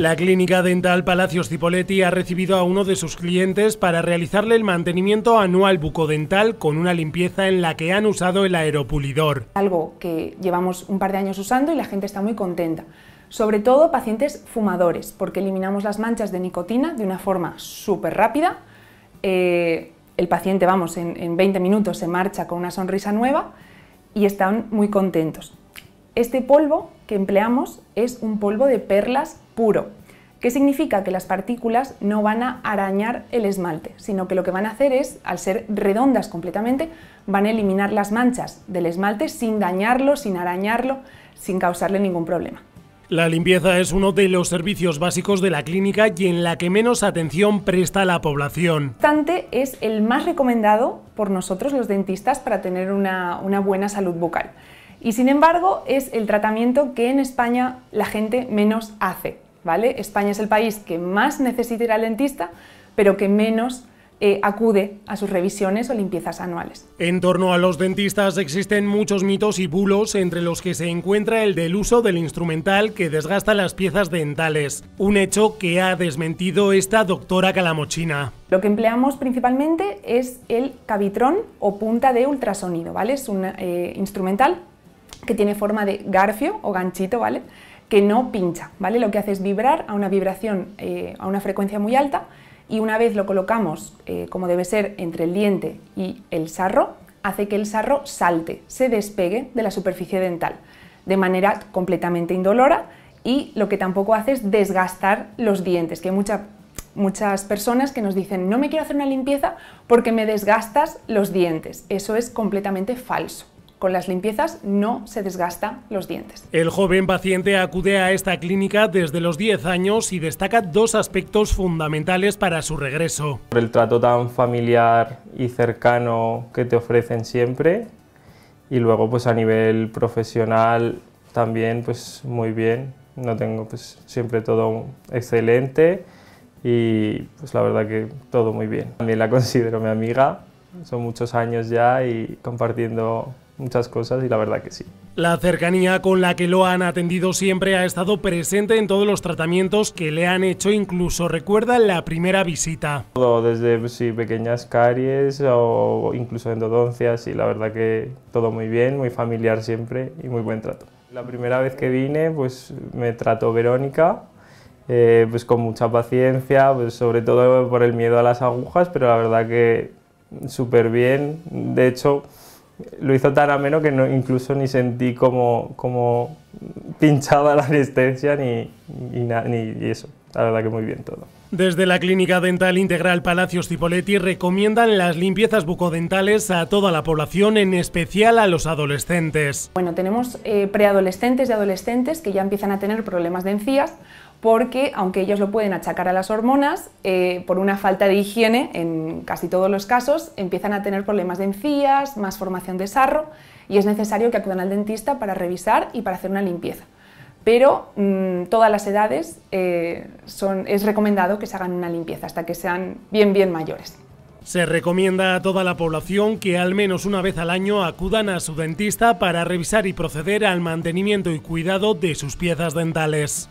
La clínica dental Palacios Cipoletti ha recibido a uno de sus clientes para realizarle el mantenimiento anual bucodental con una limpieza en la que han usado el aeropulidor. Algo que llevamos un par de años usando y la gente está muy contenta. Sobre todo pacientes fumadores, porque eliminamos las manchas de nicotina de una forma súper rápida. Eh, el paciente, vamos, en, en 20 minutos se marcha con una sonrisa nueva y están muy contentos. Este polvo que empleamos es un polvo de perlas puro, que significa que las partículas no van a arañar el esmalte, sino que lo que van a hacer es, al ser redondas completamente, van a eliminar las manchas del esmalte sin dañarlo, sin arañarlo, sin causarle ningún problema. La limpieza es uno de los servicios básicos de la clínica y en la que menos atención presta la población. es el más recomendado por nosotros los dentistas para tener una buena salud bucal. Y sin embargo, es el tratamiento que en España la gente menos hace, ¿vale? España es el país que más necesita ir al dentista, pero que menos eh, acude a sus revisiones o limpiezas anuales. En torno a los dentistas existen muchos mitos y bulos, entre los que se encuentra el del uso del instrumental que desgasta las piezas dentales, un hecho que ha desmentido esta doctora Calamochina. Lo que empleamos principalmente es el cavitrón o punta de ultrasonido, ¿vale? Es un eh, instrumental que tiene forma de garfio o ganchito, ¿vale? Que no pincha, ¿vale? Lo que hace es vibrar a una vibración, eh, a una frecuencia muy alta y una vez lo colocamos eh, como debe ser entre el diente y el sarro, hace que el sarro salte, se despegue de la superficie dental de manera completamente indolora y lo que tampoco hace es desgastar los dientes, que hay muchas personas que nos dicen no me quiero hacer una limpieza porque me desgastas los dientes. Eso es completamente falso. Con las limpiezas no se desgasta los dientes. El joven paciente acude a esta clínica desde los 10 años y destaca dos aspectos fundamentales para su regreso. El trato tan familiar y cercano que te ofrecen siempre y luego pues a nivel profesional también pues muy bien. No tengo pues siempre todo excelente y pues la verdad que todo muy bien. También la considero mi amiga, son muchos años ya y compartiendo muchas cosas y la verdad que sí. La cercanía con la que lo han atendido siempre ha estado presente en todos los tratamientos que le han hecho, incluso recuerda la primera visita. Todo, desde pues pequeñas caries o incluso endodoncias y la verdad que todo muy bien, muy familiar siempre y muy buen trato. La primera vez que vine pues me trató Verónica, eh, pues con mucha paciencia, pues sobre todo por el miedo a las agujas, pero la verdad que súper bien. De hecho, lo hizo tan ameno que no, incluso ni sentí como, como pinchaba la resistencia ni, ni, eso. La verdad que muy bien todo. Desde la Clínica Dental Integral Palacios Cipoletti recomiendan las limpiezas bucodentales a toda la población, en especial a los adolescentes. Bueno, tenemos eh, preadolescentes y adolescentes que ya empiezan a tener problemas de encías porque, aunque ellos lo pueden achacar a las hormonas, eh, por una falta de higiene, en casi todos los casos, empiezan a tener problemas de encías, más formación de sarro y es necesario que acudan al dentista para revisar y para hacer una limpieza pero mm, todas las edades eh, son, es recomendado que se hagan una limpieza hasta que sean bien, bien mayores. Se recomienda a toda la población que al menos una vez al año acudan a su dentista para revisar y proceder al mantenimiento y cuidado de sus piezas dentales.